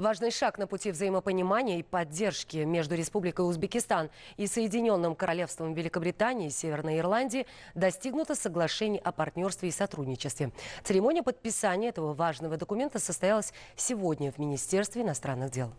Важный шаг на пути взаимопонимания и поддержки между Республикой Узбекистан и Соединенным Королевством Великобритании и Северной Ирландии достигнуто соглашение о партнерстве и сотрудничестве. Церемония подписания этого важного документа состоялась сегодня в Министерстве иностранных дел.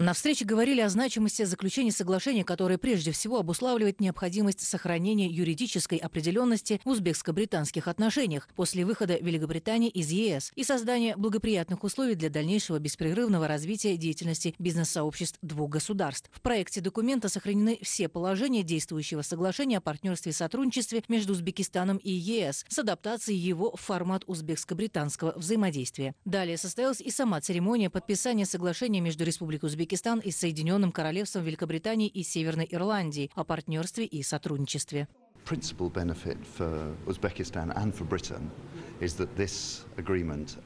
На встрече говорили о значимости заключения соглашения, которое прежде всего обуславливает необходимость сохранения юридической определенности в узбекско-британских отношениях после выхода Великобритании из ЕС и создания благоприятных условий для дальнейшего беспрерывного развития деятельности бизнес-сообществ двух государств. В проекте документа сохранены все положения действующего соглашения о партнерстве и сотрудничестве между Узбекистаном и ЕС с адаптацией его в формат узбекско-британского взаимодействия. Далее состоялась и сама церемония подписания соглашения между Республикой Узбекистан Узбекистан и Соединенным Королевством Великобритании и Северной Ирландии о партнерстве и сотрудничестве.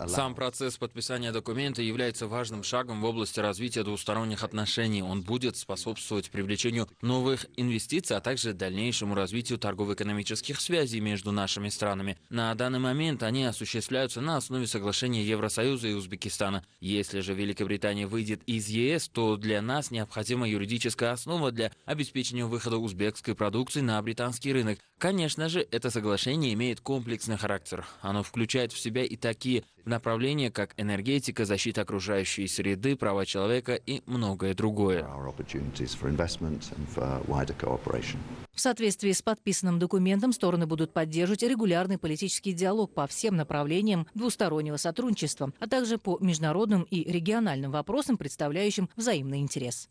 Сам процесс подписания документа является важным шагом в области развития двусторонних отношений. Он будет способствовать привлечению новых инвестиций, а также дальнейшему развитию торгово-экономических связей между нашими странами. На данный момент они осуществляются на основе соглашения Евросоюза и Узбекистана. Если же Великобритания выйдет из ЕС, то для нас необходима юридическая основа для обеспечения выхода узбекской продукции на британский рынок. Конечно же, это соглашение имеет комплексный характер. Оно Э, включает в себя и такие направления, как энергетика, защита окружающей среды, права человека и многое другое. В соответствии с подписанным документом стороны будут поддерживать регулярный политический диалог по всем направлениям двустороннего сотрудничества, а также по международным и региональным вопросам, представляющим взаимный интерес.